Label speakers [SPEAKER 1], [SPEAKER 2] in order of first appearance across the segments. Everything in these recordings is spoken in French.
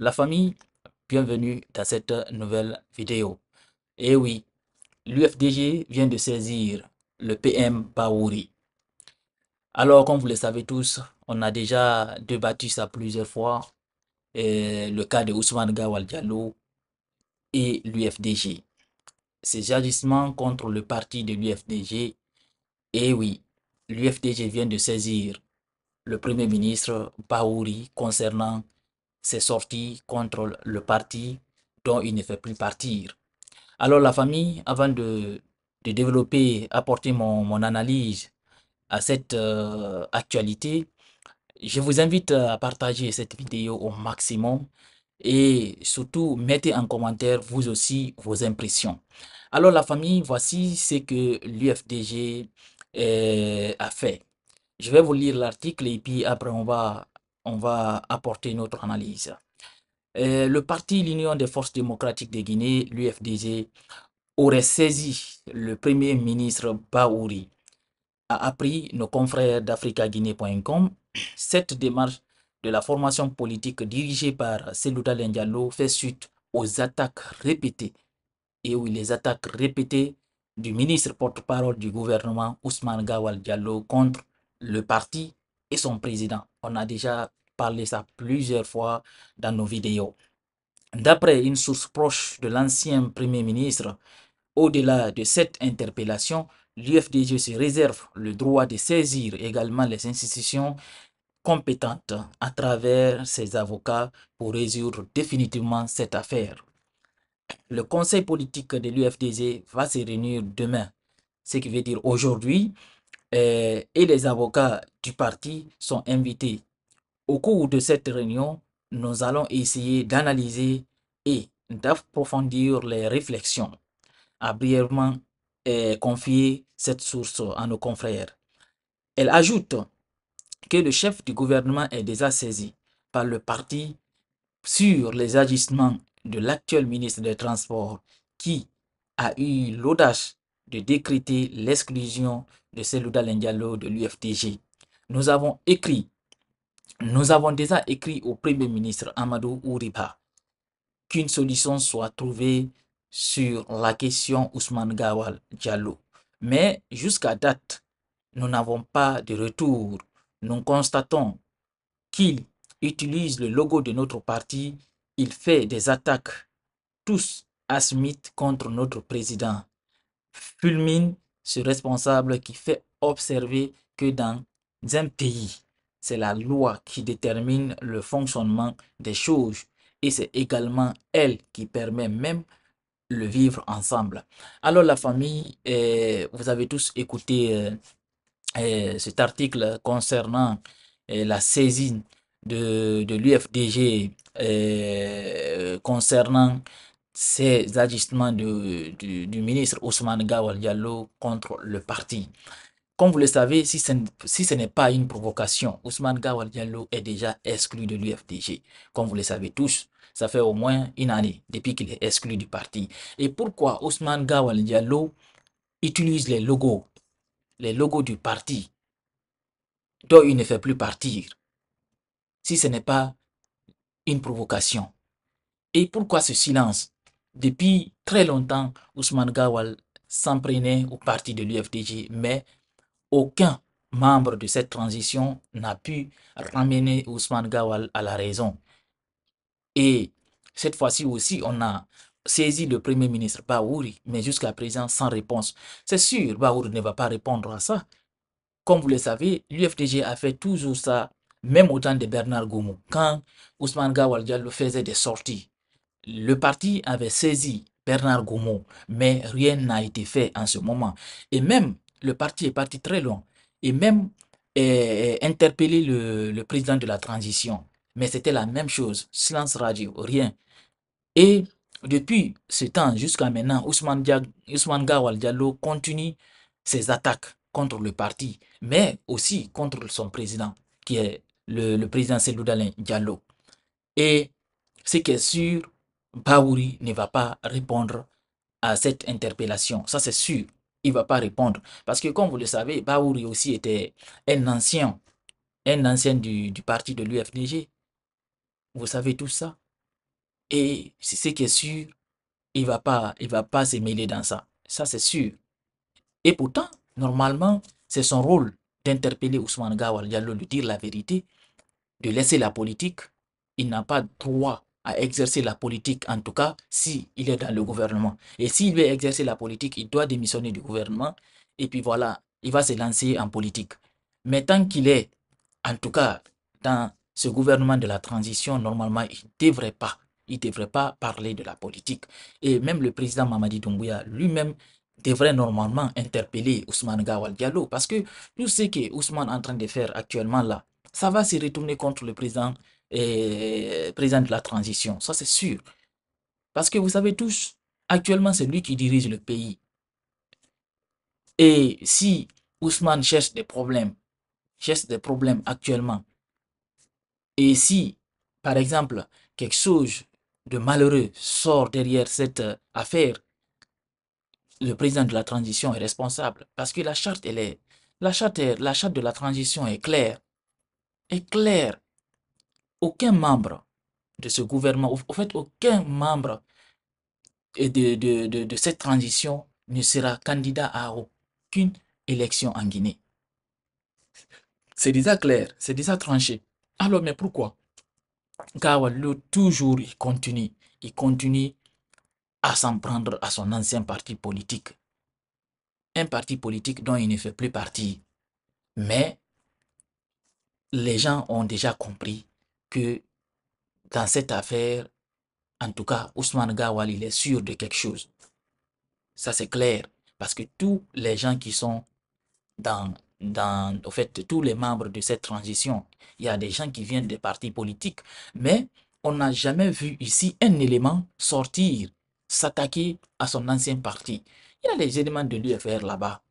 [SPEAKER 1] La famille, bienvenue dans cette nouvelle vidéo. Eh oui, l'UFDG vient de saisir le PM Baouri. Alors, comme vous le savez tous, on a déjà débattu ça plusieurs fois, eh, le cas de Ousmane Gawal Diallo et l'UFDG. Ces agissements contre le parti de l'UFDG, eh oui, l'UFDG vient de saisir le Premier ministre Baouri concernant s'est sorti contre le parti dont il ne fait plus partir. Alors la famille, avant de, de développer, apporter mon, mon, analyse à cette euh, actualité, je vous invite à partager cette vidéo au maximum et surtout mettez en commentaire vous aussi vos impressions. Alors la famille, voici ce que l'UFDG euh, a fait. Je vais vous lire l'article et puis après on va on va apporter notre analyse. Euh, le parti L'Union des forces démocratiques de Guinée, l'UFDG, aurait saisi le premier ministre Baouri, a appris nos confrères d'AfricaGuinée.com. Cette démarche de la formation politique dirigée par Selouda diallo fait suite aux attaques répétées et où les attaques répétées du ministre porte-parole du gouvernement Ousmane Gawal Diallo contre le parti et son président. On a déjà parlé ça plusieurs fois dans nos vidéos. D'après une source proche de l'ancien Premier ministre, au-delà de cette interpellation, l'UFDG se réserve le droit de saisir également les institutions compétentes à travers ses avocats pour résoudre définitivement cette affaire. Le conseil politique de l'UFDG va se réunir demain, ce qui veut dire aujourd'hui, euh, et les avocats du parti sont invités au cours de cette réunion, nous allons essayer d'analyser et d'approfondir les réflexions a brièvement euh, confié cette source à nos confrères. Elle ajoute que le chef du gouvernement est déjà saisi par le parti sur les agissements de l'actuel ministre des Transports qui a eu l'audace de décréter l'exclusion de Selouda Lendialo de l'UFTG. Nous avons écrit nous avons déjà écrit au Premier ministre Amadou Ouriba qu'une solution soit trouvée sur la question Ousmane Gawal Diallo. Mais jusqu'à date, nous n'avons pas de retour. Nous constatons qu'il utilise le logo de notre parti, il fait des attaques, tous à Smith contre notre président. Fulmine ce responsable qui fait observer que dans un pays, c'est la loi qui détermine le fonctionnement des choses et c'est également elle qui permet même le vivre ensemble. Alors la famille, eh, vous avez tous écouté eh, eh, cet article concernant la saisine de, l'UFDG concernant ces agissements du, ministre Ousmane Gawal Diallo contre le parti. Comme vous le savez, si ce, n'est pas une provocation, Ousmane Gawal Diallo est déjà exclu de l'UFDG. Comme vous le savez tous, ça fait au moins une année depuis qu'il est exclu du parti. Et pourquoi Ousmane Gawal Diallo utilise les logos, les logos du parti, dont il ne fait plus partir, si ce n'est pas une provocation Et pourquoi ce silence Depuis très longtemps, Ousmane Gawal s'en au parti de l'UFDG, mais aucun membre de cette transition n'a pu ramener Ousmane Gawal à la raison. Et cette fois-ci aussi, on a saisi le Premier ministre Baouri, mais jusqu'à présent sans réponse. C'est sûr, Baouri ne va pas répondre à ça. Comme vous le savez, l'UFDG a fait toujours ça, même au temps de Bernard Goumou. Quand Ousmane Gawal le faisait des sorties, le parti avait saisi Bernard Goumou, mais rien n'a été fait en ce moment. Et même le parti est parti très loin et même interpeller euh, euh, interpellé le, président de la transition. Mais c'était la même chose, silence radio, rien. Et depuis ce temps jusqu'à maintenant, Ousmane, Gawal Diallo continue ses attaques contre le parti, mais aussi contre son président, qui est le, le président Seloudalin Diallo. Et ce qui est sûr, Baouri ne va pas répondre à cette interpellation. Ça, c'est sûr il va pas répondre. Parce que comme vous le savez, Baouri aussi était un ancien, un ancien du, parti de l'UFDG. Vous savez tout ça. Et c'est ce qui est sûr, il va pas, il va pas se mêler dans ça. Ça, c'est sûr. Et pourtant, normalement, c'est son rôle d'interpeller Ousmane Gawal Diallo, lui dire la vérité, de laisser la politique. Il n'a pas droit à exercer la politique, en tout cas, s'il il est dans le gouvernement. Et s'il veut exercer la politique, il doit démissionner du gouvernement. Et puis voilà, il va se lancer en politique. Mais tant qu'il est, en tout cas, dans ce gouvernement de la transition, normalement, il ne devrait pas. Il devrait pas parler de la politique. Et même le président Mamadi Doumbouya lui-même devrait normalement interpeller Ousmane Gawal Diallo. Parce que tout ce que Ousmane est en train de faire actuellement là, ça va se retourner contre le président et président de la transition. Ça, c'est sûr. Parce que vous savez tous, actuellement, c'est lui qui dirige le pays. Et si Ousmane cherche des problèmes, cherche des problèmes actuellement, et si, par exemple, quelque chose de malheureux sort derrière cette euh, affaire, le président de la transition est responsable. Parce que la charte, est, la charte, la charte de la transition est claire. Est claire aucun membre de ce gouvernement, en fait, aucun membre de, de, cette transition ne sera candidat à aucune élection en Guinée. C'est déjà clair, c'est déjà tranché. Alors, mais pourquoi Kawalou toujours, il continue. Il continue à s'en prendre à son ancien parti politique. Un parti politique dont il ne fait plus partie. Mais les gens ont déjà compris que dans cette affaire, en tout cas, Ousmane Gawal, il est sûr de quelque chose. Ça, c'est clair. Parce que tous les gens qui sont dans, dans, au fait, tous les membres de cette transition, il y a des gens qui viennent des partis politiques, mais on n'a jamais vu ici un élément sortir, s'attaquer à son ancien parti. Il y a des éléments de l'UFR là-bas.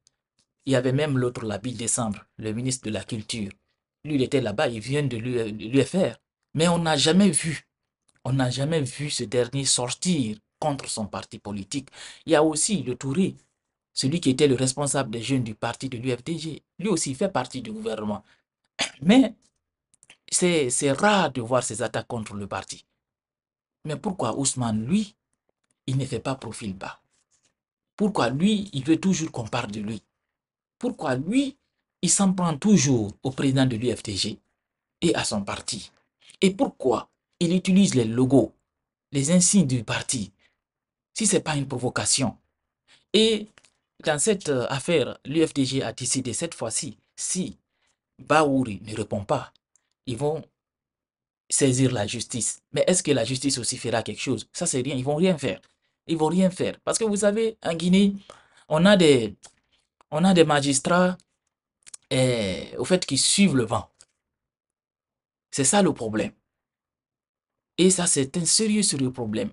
[SPEAKER 1] Il y avait même l'autre, la décembre, le ministre de la Culture. Lui, il était là-bas, il vient de l'UFR. Mais on n'a jamais vu, on n'a jamais vu ce dernier sortir contre son parti politique. Il y a aussi le Touré, celui qui était le responsable des jeunes du parti de l'UFTG, Lui aussi fait partie du gouvernement. Mais c'est rare de voir ces attaques contre le parti. Mais pourquoi Ousmane, lui, il ne fait pas profil bas Pourquoi lui, il veut toujours qu'on parle de lui Pourquoi lui, il s'en prend toujours au président de l'UFTG et à son parti et pourquoi il utilise les logos, les insignes du parti, si ce n'est pas une provocation Et dans cette euh, affaire, l'UFDG a décidé cette fois-ci, si Baouri ne répond pas, ils vont saisir la justice. Mais est-ce que la justice aussi fera quelque chose Ça, c'est rien. Ils vont rien faire. Ils vont rien faire. Parce que vous savez, en Guinée, on a des, on a des magistrats, eh, au fait, qui suivent le vent. C'est ça le problème. Et ça, c'est un sérieux, sérieux problème.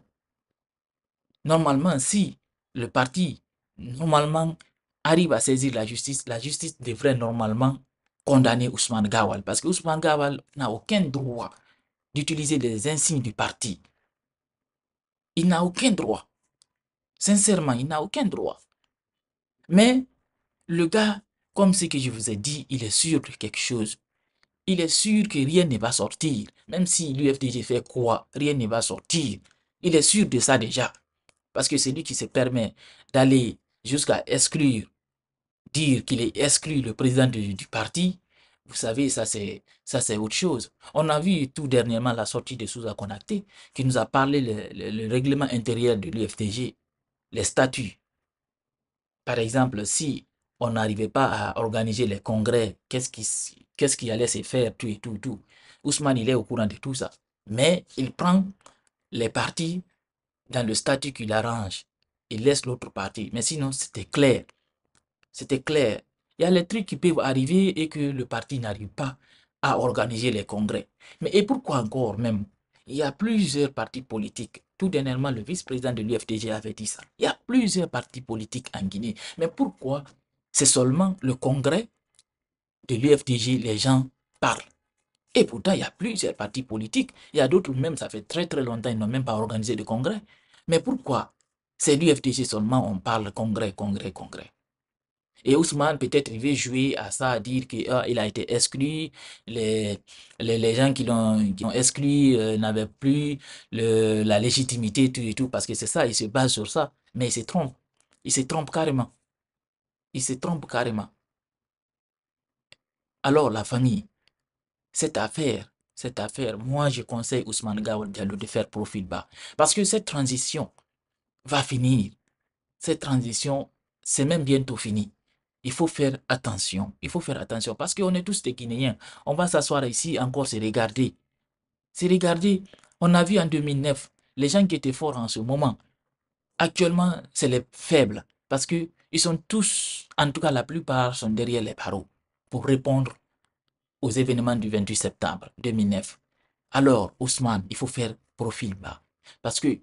[SPEAKER 1] Normalement, si le parti, normalement, arrive à saisir la justice, la justice devrait normalement condamner Ousmane Gawal. Parce que Ousmane Gawal n'a aucun droit d'utiliser les insignes du parti. Il n'a aucun droit. Sincèrement, il n'a aucun droit. Mais le gars, comme ce que je vous ai dit, il est sûr de quelque chose il est sûr que rien ne va sortir. Même si l'UFDG fait quoi, rien ne va sortir. Il est sûr de ça déjà. Parce que c'est lui qui se permet d'aller jusqu'à exclure, dire qu'il est exclu le président du, parti, vous savez, ça c'est autre chose. On a vu tout dernièrement la sortie de Sousa Konaté qui nous a parlé le, règlement intérieur de l'UFDG, les statuts. Par exemple, si on n'arrivait pas à organiser les congrès, qu'est-ce qui qu'est-ce qu'il allait se faire, tout et tout, tout. Ousmane, il est au courant de tout ça. Mais il prend les partis dans le statut qu'il arrange. Il laisse l'autre parti. Mais sinon, c'était clair. C'était clair. Il y a les trucs qui peuvent arriver et que le parti n'arrive pas à organiser les congrès. Mais et pourquoi encore même Il y a plusieurs partis politiques. Tout dernièrement, le vice-président de l'UFDG avait dit ça. Il y a plusieurs partis politiques en Guinée. Mais pourquoi c'est seulement le congrès de l'UFDG, les gens parlent. Et pourtant, il y a plusieurs partis politiques. Il y a d'autres même, ça fait très très longtemps, ils n'ont même pas organisé de congrès. Mais pourquoi c'est l'UFDG seulement, on parle congrès, congrès, congrès. Et Ousmane, peut-être, il veut jouer à ça, à dire qu'il ah, il a été exclu, les, les, les gens qui l'ont exclu euh, n'avaient plus le, la légitimité, tout et tout, parce que c'est ça, il se base sur ça. Mais il se trompe. Il se trompe carrément. Il se trompe carrément. Alors, la famille, cette affaire, cette affaire, moi, je conseille Ousmane Gawal Diallo de faire profit bas. Parce que cette transition va finir. Cette transition, c'est même bientôt fini. Il faut faire attention. Il faut faire attention parce qu'on est tous des Guinéens. On va s'asseoir ici encore se regarder. Se regarder. On a vu en 2009 les gens qui étaient forts en ce moment. Actuellement, c'est les faibles parce que ils sont tous, en tout cas la plupart, sont derrière les barreaux pour répondre aux événements du 28 septembre 2009. Alors, Ousmane, il faut faire profil bas. Parce que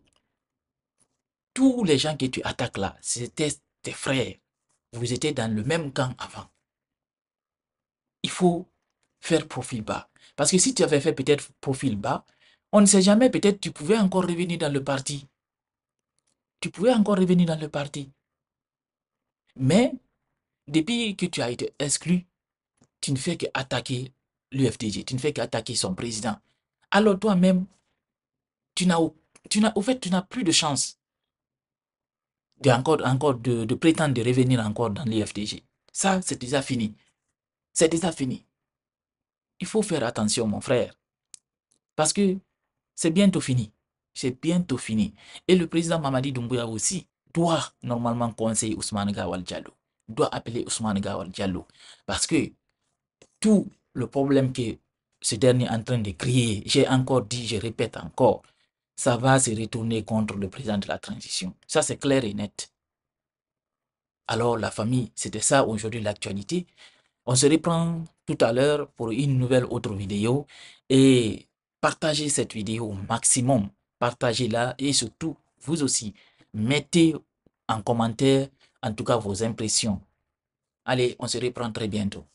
[SPEAKER 1] tous les gens que tu attaques là, c'était tes frères. Vous étiez dans le même camp avant. Il faut faire profil bas. Parce que si tu avais fait peut-être profil bas, on ne sait jamais, peut-être tu pouvais encore revenir dans le parti. Tu pouvais encore revenir dans le parti. Mais, depuis que tu as été exclu, tu ne fais qu'attaquer l'UFDG, tu ne fais qu'attaquer son président. Alors toi-même, tu n'as au fait tu n'as plus de chance de encore encore de, prétendre de revenir encore dans l'UFDG. Ça, c'est déjà fini. C'est déjà fini. Il faut faire attention, mon frère. Parce que c'est bientôt fini. C'est bientôt fini. Et le président Mamadi Doumbouya aussi doit normalement conseiller Ousmane Gawal Diallo. Doit appeler Ousmane Gawal Diallo. Parce que tout le problème que ce dernier est en train de crier, j'ai encore dit, je répète encore, ça va se retourner contre le président de la transition. Ça, c'est clair et net. Alors, la famille, c'était ça aujourd'hui l'actualité. On se reprend tout à l'heure pour une nouvelle autre vidéo et partagez cette vidéo au maximum. Partagez-la et surtout, vous aussi, mettez en commentaire en tout cas vos impressions. Allez, on se reprend très bientôt.